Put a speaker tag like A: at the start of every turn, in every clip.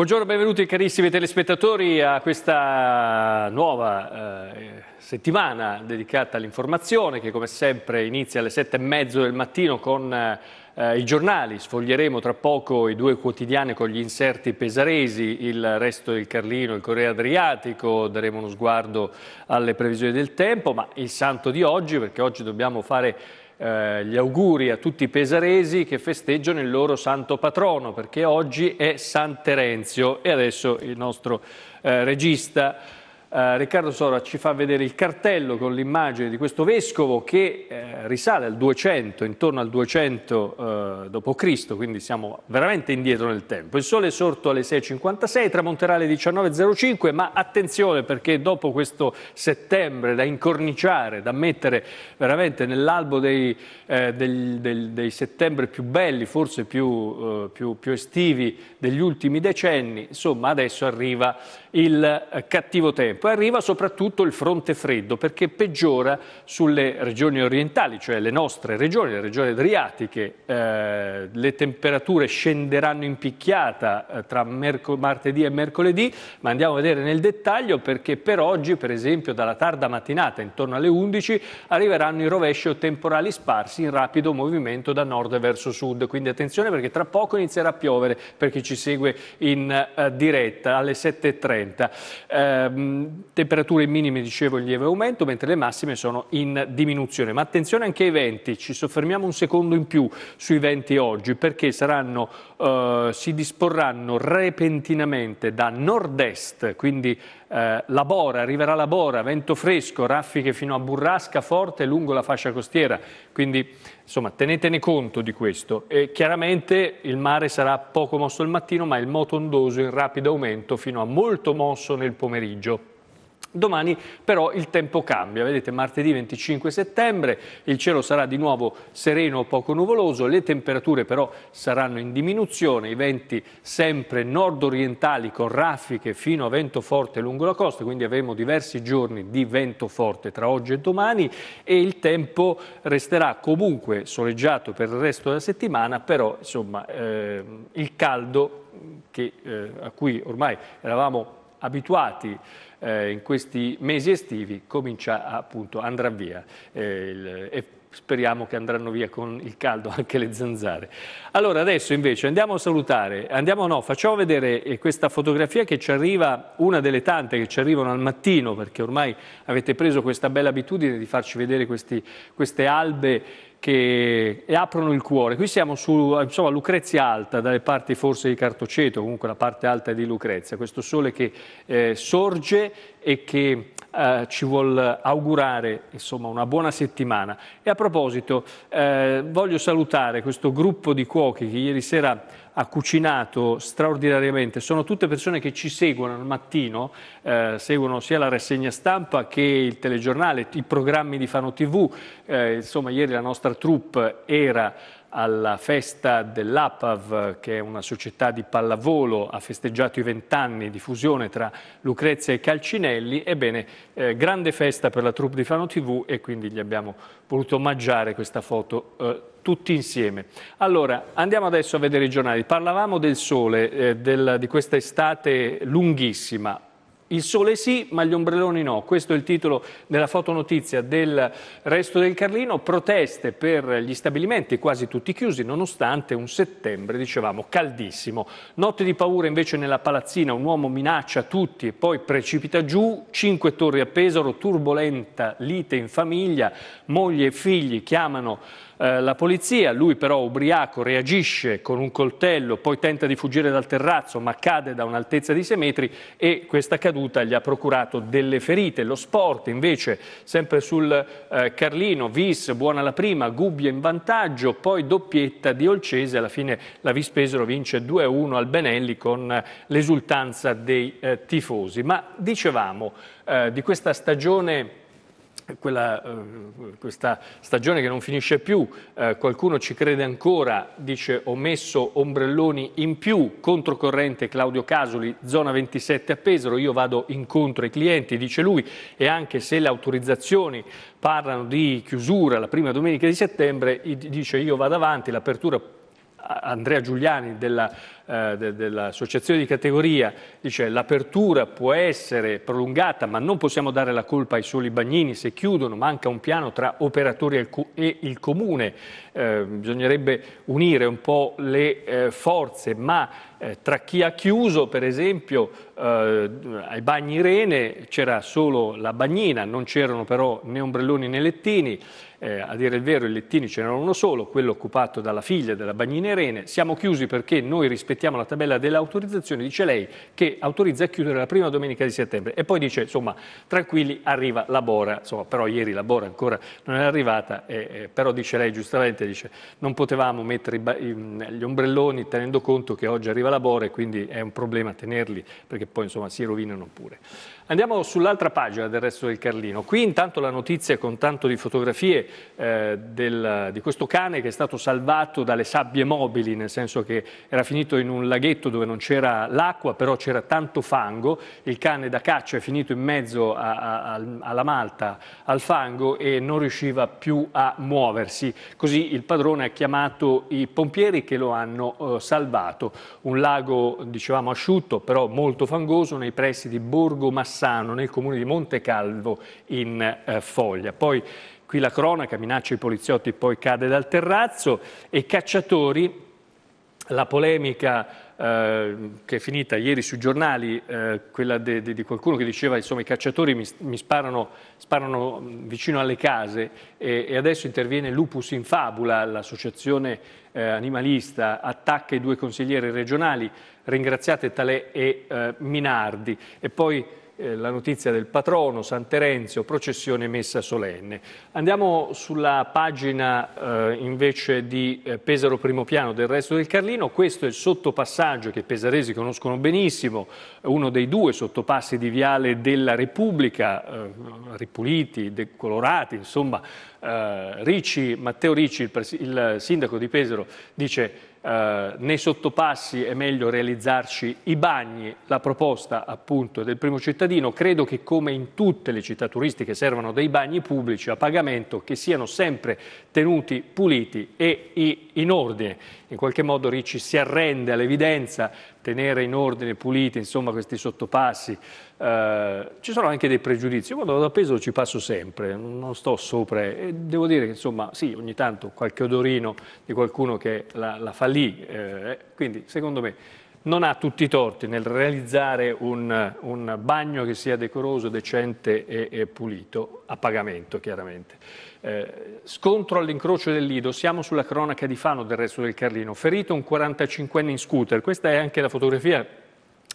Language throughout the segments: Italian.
A: Buongiorno, benvenuti carissimi telespettatori a questa nuova eh, settimana dedicata all'informazione che come sempre inizia alle sette e mezzo del mattino con eh, i giornali. Sfoglieremo tra poco i due quotidiani con gli inserti pesaresi, il resto del Carlino, il Corriere Adriatico, daremo uno sguardo alle previsioni del tempo, ma il santo di oggi, perché oggi dobbiamo fare eh, gli auguri a tutti i pesaresi che festeggiano il loro santo patrono, perché oggi è San Terenzio e adesso il nostro eh, regista eh, Riccardo Sora ci fa vedere il cartello con l'immagine di questo vescovo che eh, risale al 200, intorno al 200 eh, d.C., quindi siamo veramente indietro nel tempo. Il sole è sorto alle 6.56, tramonterà alle 19.05, ma attenzione perché dopo questo settembre da incorniciare, da mettere veramente nell'albo dei, eh, del, del, dei, settembre più belli, forse più, eh, più, più estivi degli ultimi decenni, insomma adesso arriva il eh, cattivo tempo. Arriva soprattutto il fronte freddo perché peggiora sulle regioni orientali, cioè le nostre regioni, le regioni adriatiche. Eh, le temperature scenderanno in picchiata eh, tra martedì e mercoledì, ma andiamo a vedere nel dettaglio perché per oggi, per esempio, dalla tarda mattinata intorno alle 11 arriveranno i rovesci o temporali sparsi in rapido movimento da nord verso sud. Quindi attenzione perché tra poco inizierà a piovere per chi ci segue in eh, diretta alle 7.30. 30. Eh, temperature minime, dicevo, in lieve aumento, mentre le massime sono in diminuzione. Ma attenzione anche ai venti, ci soffermiamo un secondo in più sui venti oggi, perché saranno, eh, si disporranno repentinamente da nord-est, quindi eh, la Bora, arriverà la Bora, vento fresco, raffiche fino a burrasca forte lungo la fascia costiera, quindi insomma tenetene conto di questo. E chiaramente il mare sarà poco mosso il mattino, ma il moto ondoso in rapido aumento fino a molto tanto mosso nel pomeriggio. Domani però il tempo cambia, vedete martedì 25 settembre il cielo sarà di nuovo sereno o poco nuvoloso, le temperature però saranno in diminuzione, i venti sempre nord-orientali con raffiche fino a vento forte lungo la costa, quindi avremo diversi giorni di vento forte tra oggi e domani e il tempo resterà comunque soleggiato per il resto della settimana, però insomma eh, il caldo che, eh, a cui ormai eravamo abituati eh, in questi mesi estivi comincia appunto andrà via. Eh, il, speriamo che andranno via con il caldo anche le zanzare. Allora adesso invece andiamo a salutare, andiamo no, facciamo vedere eh, questa fotografia che ci arriva, una delle tante che ci arrivano al mattino, perché ormai avete preso questa bella abitudine di farci vedere questi, queste albe che aprono il cuore. Qui siamo su insomma, Lucrezia Alta, dalle parti forse di Cartoceto, comunque la parte alta di Lucrezia, questo sole che eh, sorge e che eh, ci vuol augurare insomma, una buona settimana. E a proposito, eh, voglio salutare questo gruppo di cuochi che ieri sera ha cucinato straordinariamente. Sono tutte persone che ci seguono al mattino, eh, seguono sia la rassegna stampa che il telegiornale, i programmi di Fano TV. Eh, insomma, ieri la nostra troupe era alla festa dell'APAV, che è una società di pallavolo, ha festeggiato i vent'anni di fusione tra Lucrezia e Calcinelli. Ebbene, eh, grande festa per la troupe di Fano TV e quindi gli abbiamo voluto omaggiare questa foto eh, tutti insieme. Allora, andiamo adesso a vedere i giornali. Parlavamo del sole, eh, del, di questa estate lunghissima. Il sole sì, ma gli ombrelloni no. Questo è il titolo della fotonotizia del resto del Carlino. Proteste per gli stabilimenti, quasi tutti chiusi, nonostante un settembre, dicevamo, caldissimo. Notte di paura invece nella palazzina, un uomo minaccia tutti e poi precipita giù. Cinque torri a Pesaro, turbolenta lite in famiglia, moglie e figli chiamano eh, la polizia, lui però ubriaco reagisce con un coltello, poi tenta di fuggire dal terrazzo ma cade da un'altezza di 6 metri e questa caduta gli ha procurato delle ferite. Lo sport invece sempre sul eh, Carlino, Vis buona la prima, Gubbia in vantaggio, poi doppietta di Olcese, alla fine la Vispesero vince 2-1 al Benelli con eh, l'esultanza dei eh, tifosi. Ma dicevamo di questa stagione quella, eh, questa stagione che non finisce più, eh, qualcuno ci crede ancora, dice ho messo ombrelloni in più, controcorrente Claudio Casoli, zona 27 a Pesaro, io vado incontro ai clienti, dice lui, e anche se le autorizzazioni parlano di chiusura la prima domenica di settembre, dice io vado avanti, l'apertura Andrea Giuliani della eh, de, dell'associazione di categoria dice l'apertura può essere prolungata ma non possiamo dare la colpa ai soli bagnini se chiudono, manca un piano tra operatori e il comune, eh, bisognerebbe unire un po' le eh, forze ma eh, tra chi ha chiuso per esempio eh, ai bagni Rene c'era solo la bagnina, non c'erano però né ombrelloni né lettini. Eh, a dire il vero i lettini ce n'era uno solo, quello occupato dalla figlia della bagnina Irene, siamo chiusi perché noi rispettiamo aspettiamo la tabella delle autorizzazioni, dice lei che autorizza a chiudere la prima domenica di settembre e poi dice insomma tranquilli arriva la Bora, insomma, però ieri la Bora ancora non è arrivata, eh, eh, però dice lei giustamente dice, non potevamo mettere i, i, gli ombrelloni tenendo conto che oggi arriva la Bora e quindi è un problema tenerli perché poi insomma si rovinano pure. Andiamo sull'altra pagina del resto del Carlino. Qui intanto la notizia con tanto di fotografie eh, del, di questo cane che è stato salvato dalle sabbie mobili, nel senso che era finito in un laghetto dove non c'era l'acqua, però c'era tanto fango. Il cane da caccia è finito in mezzo a, a, alla malta, al fango e non riusciva più a muoversi. Così il padrone ha chiamato i pompieri che lo hanno eh, salvato. Un lago, dicevamo, asciutto, però molto fangoso nei pressi di Borgo Massimo Bassano, nel comune di Montecalvo, in eh, Foglia. Poi qui la cronaca, minaccia i poliziotti, poi cade dal terrazzo e cacciatori, la polemica eh, che è finita ieri sui giornali, eh, quella de, de, di qualcuno che diceva insomma i cacciatori mi, mi sparano, sparano, vicino alle case e, e, adesso interviene Lupus in Fabula, l'associazione eh, animalista, attacca i due consiglieri regionali, ringraziate Talè e eh, Minardi e poi eh, la notizia del patrono, San Terenzio, processione messa solenne. Andiamo sulla pagina eh, invece di eh, Pesaro Primo Piano del resto del Carlino, questo è il sottopassaggio che i pesaresi conoscono benissimo, uno dei due sottopassi di Viale della Repubblica, eh, ripuliti, decolorati, insomma, eh, Ricci, Matteo Ricci, il, il sindaco di Pesaro, dice eh, nei sottopassi è meglio realizzarci i bagni, la proposta appunto del primo cittadino, credo che come in tutte le città turistiche servano dei bagni pubblici a pagamento che siano sempre tenuti puliti e in ordine. In qualche modo Ricci si arrende all'evidenza tenere in ordine, puliti, insomma, questi sottopassi. Eh, ci sono anche dei pregiudizi. Io quando vado a peso ci passo sempre, non sto sopra. E devo dire che, insomma, sì, ogni tanto qualche odorino di qualcuno che la, la fa lì. Eh, quindi, secondo me, non ha tutti i torti nel realizzare un, un bagno che sia decoroso, decente e, e pulito, a pagamento chiaramente. Eh, scontro all'incrocio del Lido, siamo sulla cronaca di Fano del resto del Carlino, ferito un 45enne in scooter, questa è anche la fotografia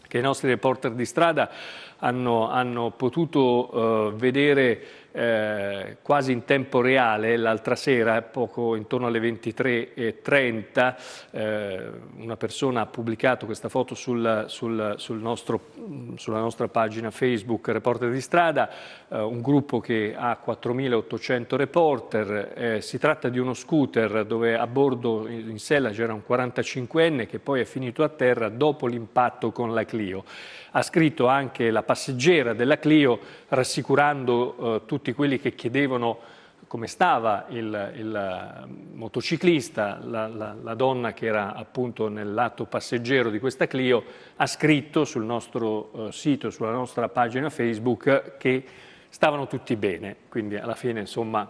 A: che i nostri reporter di strada hanno, hanno potuto eh, vedere eh, quasi in tempo reale l'altra sera, poco intorno alle 23.30, eh, una persona ha pubblicato questa foto sul, sul, sul nostro, sulla nostra pagina Facebook Reporter di Strada, eh, un gruppo che ha 4.800 reporter, eh, si tratta di uno scooter dove a bordo in, sella c'era un 45enne che poi è finito a terra dopo l'impatto con la Clio. Ha scritto anche la passeggera della Clio rassicurando eh, tutti tutti quelli che chiedevano come stava il, il eh, motociclista, la, la, la, donna che era appunto nell'atto passeggero di questa Clio, ha scritto sul nostro eh, sito, sulla nostra pagina Facebook, che stavano tutti bene, quindi alla fine insomma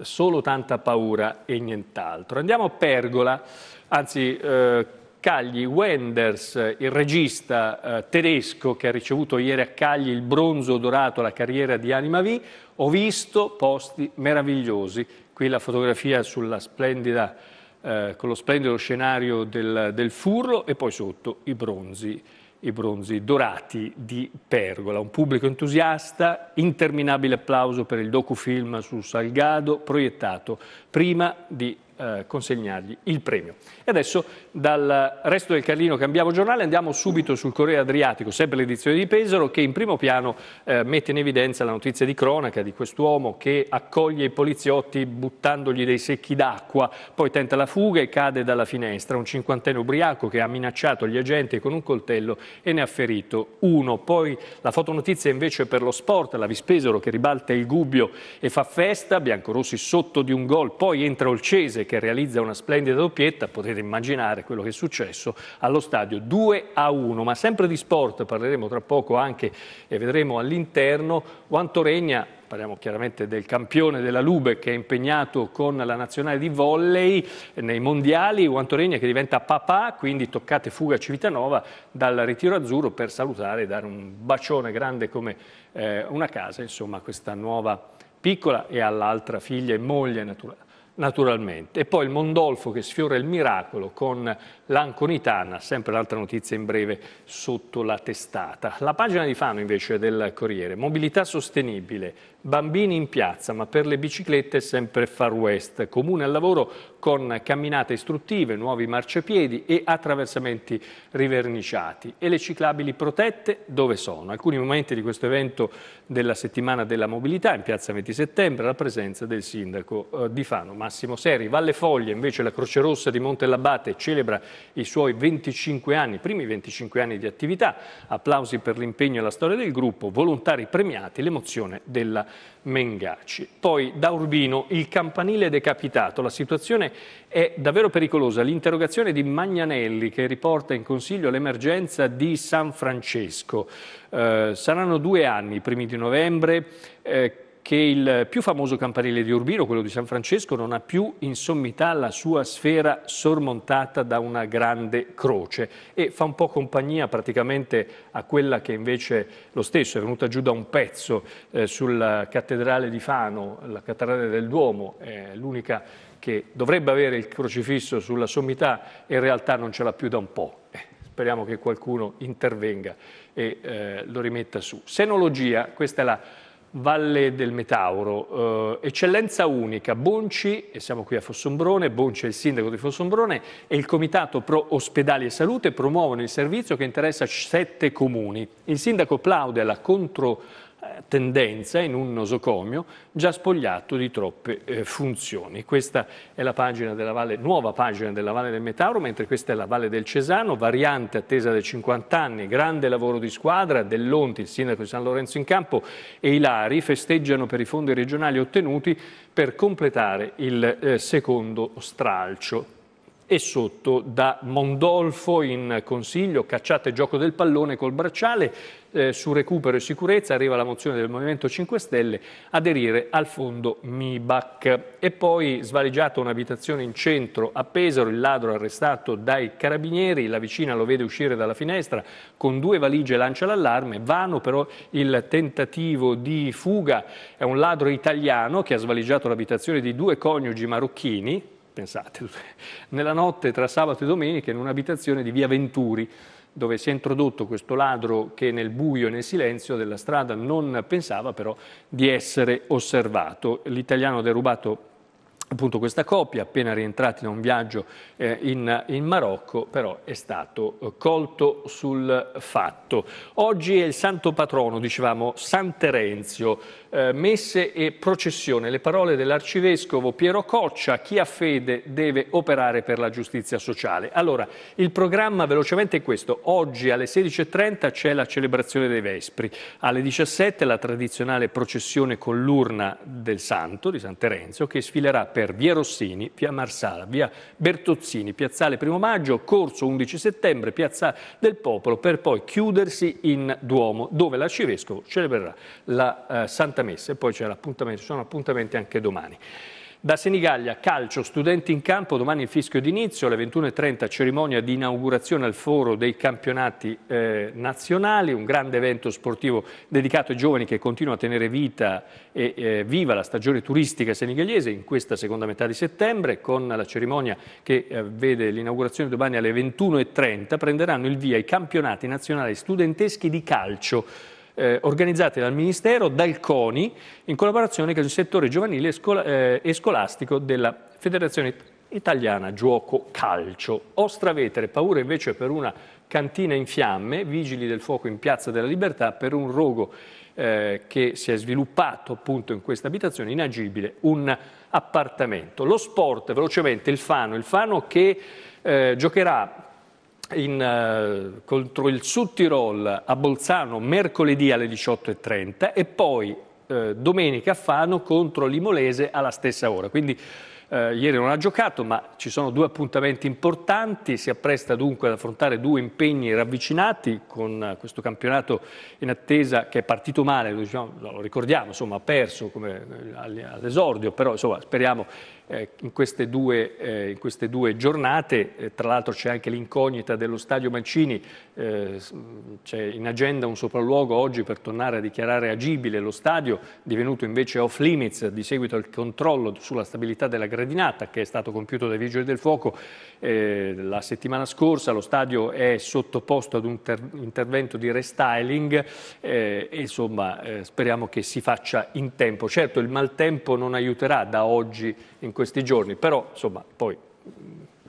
A: solo tanta paura e nient'altro. Andiamo a Pergola, anzi eh, Cagli Wenders, il regista eh, tedesco che ha ricevuto ieri a Cagli il bronzo dorato alla carriera di Anima V, ho visto posti meravigliosi. Qui la fotografia splendida, eh, con lo splendido scenario del, del, furlo e poi sotto i bronzi, i bronzi dorati di Pergola. Un pubblico entusiasta, interminabile applauso per il docufilm su Salgado proiettato prima di eh, consegnargli il premio. E adesso dal resto del Carlino cambiamo giornale, andiamo subito sul Corriere Adriatico, sempre l'edizione di Pesaro, che in primo piano eh, mette in evidenza la notizia di cronaca di quest'uomo che accoglie i poliziotti buttandogli dei secchi d'acqua, poi tenta la fuga e cade dalla finestra. Un cinquantenne ubriaco che ha minacciato gli agenti con un coltello e ne ha ferito uno. Poi la fotonotizia invece per lo sport, la Vispesaro che ribalta il gubbio e fa festa, Biancorossi sotto di un gol, poi entra Olcese che realizza una splendida doppietta, potete immaginare quello che è successo allo stadio 2 a 1, ma sempre di sport parleremo tra poco anche e vedremo all'interno quanto regna parliamo chiaramente del campione della Lube che è impegnato con la nazionale di volley nei mondiali, Guantoregna che diventa papà, quindi toccate fuga a Civitanova dal ritiro azzurro per salutare e dare un bacione grande come eh, una casa, insomma, a questa nuova piccola e all'altra figlia e moglie naturale naturalmente. E poi il Mondolfo che sfiora il miracolo con l'Anconitana, sempre l'altra notizia in breve sotto la testata. La pagina di Fano invece del Corriere, mobilità sostenibile, bambini in piazza, ma per le biciclette sempre far west, comune al lavoro con camminate istruttive, nuovi marciapiedi e attraversamenti riverniciati. E le ciclabili protette dove sono? Alcuni momenti di questo evento della settimana della mobilità in piazza 20 settembre, la presenza del sindaco eh, di Fano, Massimo Seri. Valle Foglia, invece, la Croce Rossa di Montellabate celebra i suoi 25 anni, primi 25 anni di attività. Applausi per l'impegno e la storia del gruppo, volontari premiati, l'emozione della Mengaci. Poi da Urbino il campanile decapitato, la situazione è davvero pericolosa l'interrogazione di Magnanelli che riporta in Consiglio l'emergenza di San Francesco. Eh, saranno due anni, i primi di novembre, eh, che il più famoso campanile di Urbino, quello di San Francesco, non ha più in sommità la sua sfera sormontata da una grande croce e fa un po' compagnia praticamente a quella che invece lo stesso è venuta giù da un pezzo eh, sulla cattedrale di Fano, la cattedrale del Duomo, eh, l'unica che dovrebbe avere il crocifisso sulla sommità e in realtà non ce l'ha più da un po'. Eh, speriamo che qualcuno intervenga e eh, lo rimetta su. Senologia, questa è la Valle del Metauro, eh, eccellenza unica, Bonci, e siamo qui a Fossombrone, Bonci è il sindaco di Fossombrone e il Comitato Pro Ospedali e Salute promuovono il servizio che interessa sette comuni. Il sindaco plaude la contro tendenza in un nosocomio già spogliato di troppe eh, funzioni. Questa è la pagina della Valle, nuova pagina della Valle del Metauro, mentre questa è la Valle del Cesano, variante attesa dai 50 anni, grande lavoro di squadra, Dell'Onti, il sindaco di San Lorenzo in campo e Ilari festeggiano per i fondi regionali ottenuti per completare il eh, secondo stralcio e sotto da Mondolfo in consiglio, cacciate gioco del pallone col bracciale, eh, su recupero e sicurezza arriva la mozione del Movimento 5 Stelle aderire al fondo MIBAC. E poi svaligiata un'abitazione in centro a Pesaro, il ladro arrestato dai carabinieri, la vicina lo vede uscire dalla finestra con due valigie lancia l'allarme, vano però il tentativo di fuga, è un ladro italiano che ha svaligiato l'abitazione di due coniugi marocchini, pensate, nella notte tra sabato e domenica in un'abitazione di via Venturi dove si è introdotto questo ladro che nel buio e nel silenzio della strada non pensava però di essere osservato. L'italiano ha derubato appunto questa coppia, appena rientrati da un viaggio eh, in, in, Marocco, però è stato eh, colto sul fatto. Oggi è il santo patrono, dicevamo, San Terenzio, eh, messe e processione. Le parole dell'arcivescovo Piero Coccia, chi ha fede deve operare per la giustizia sociale. Allora, il programma velocemente è questo. Oggi alle 16.30 c'è la celebrazione dei Vespri, alle 17 la tradizionale processione con l'urna del Santo di San Terenzo che sfilerà per Via Rossini, Via Marsala, Via Bertozzini, Piazzale Primo Maggio, Corso 11 settembre, Piazza del Popolo, per poi chiudersi in Duomo dove l'arcivescovo celebrerà la eh, Santa messa e poi c'è l'appuntamento, sono appuntamenti anche domani. Da Senigallia, calcio, studenti in campo, domani il fischio d'inizio, alle 21.30 cerimonia di inaugurazione al foro dei campionati eh, nazionali, un grande evento sportivo dedicato ai giovani che continua a tenere vita e eh, viva la stagione turistica senigallese in questa seconda metà di settembre, con la cerimonia che eh, vede l'inaugurazione domani alle 21.30, prenderanno il via i campionati nazionali studenteschi di calcio eh, organizzate dal Ministero, dal CONI, in collaborazione con il settore giovanile e, scola eh, e scolastico della Federazione Italiana Gioco Calcio. Ostravetere, paura invece per una cantina in fiamme, vigili del fuoco in Piazza della Libertà per un rogo eh, che si è sviluppato appunto in questa abitazione inagibile, un appartamento. Lo sport, velocemente, il Fano, il Fano che eh, giocherà in, uh, contro il Sud Tirol a Bolzano mercoledì alle 18.30 e poi uh, domenica a Fano contro l'Imolese alla stessa ora. Quindi Uh, ieri non ha giocato, ma ci sono due appuntamenti importanti, si appresta dunque ad affrontare due impegni ravvicinati con uh, questo campionato in attesa che è partito male, diciamo, lo ricordiamo, insomma, ha perso come, all'esordio, però insomma, speriamo eh, in queste due, eh, in queste due giornate. Eh, tra l'altro c'è anche l'incognita dello stadio Mancini, c'è in agenda un sopralluogo oggi per tornare a dichiarare agibile lo stadio, divenuto invece off limits di seguito al controllo sulla stabilità della gradinata che è stato compiuto dai Vigili del Fuoco la settimana scorsa. Lo stadio è sottoposto ad un intervento di restyling e insomma speriamo che si faccia in tempo. Certo il maltempo non aiuterà da oggi in questi giorni, però insomma poi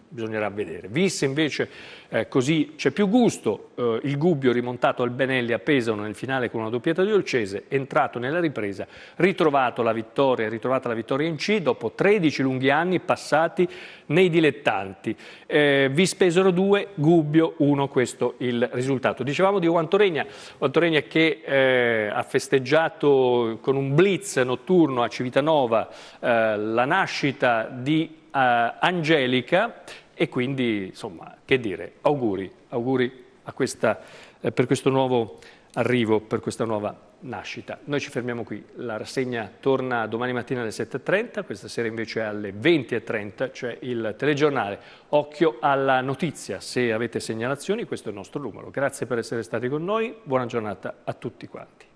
A: bisognerà vedere. Visse invece eh, così c'è più gusto, eh, il Gubbio rimontato al Benelli a Pesano nel finale con una doppietta di Olcese, entrato nella ripresa, ritrovato la vittoria, ritrovata la vittoria in C dopo 13 lunghi anni passati nei dilettanti. Eh, Vis Pesaro 2, Gubbio uno, questo il risultato. Dicevamo di Guantoregna, Guantoregna che eh, ha festeggiato con un blitz notturno a Civitanova eh, la nascita di eh, angelica e quindi, insomma, che dire, auguri, auguri questa, eh, per questo nuovo arrivo, per questa nuova nascita. Noi ci fermiamo qui, la rassegna torna domani mattina alle 7.30, questa sera invece alle 20.30 c'è cioè il telegiornale. Occhio alla notizia, se avete segnalazioni questo è il nostro numero. Grazie per essere stati con noi, buona giornata a tutti quanti.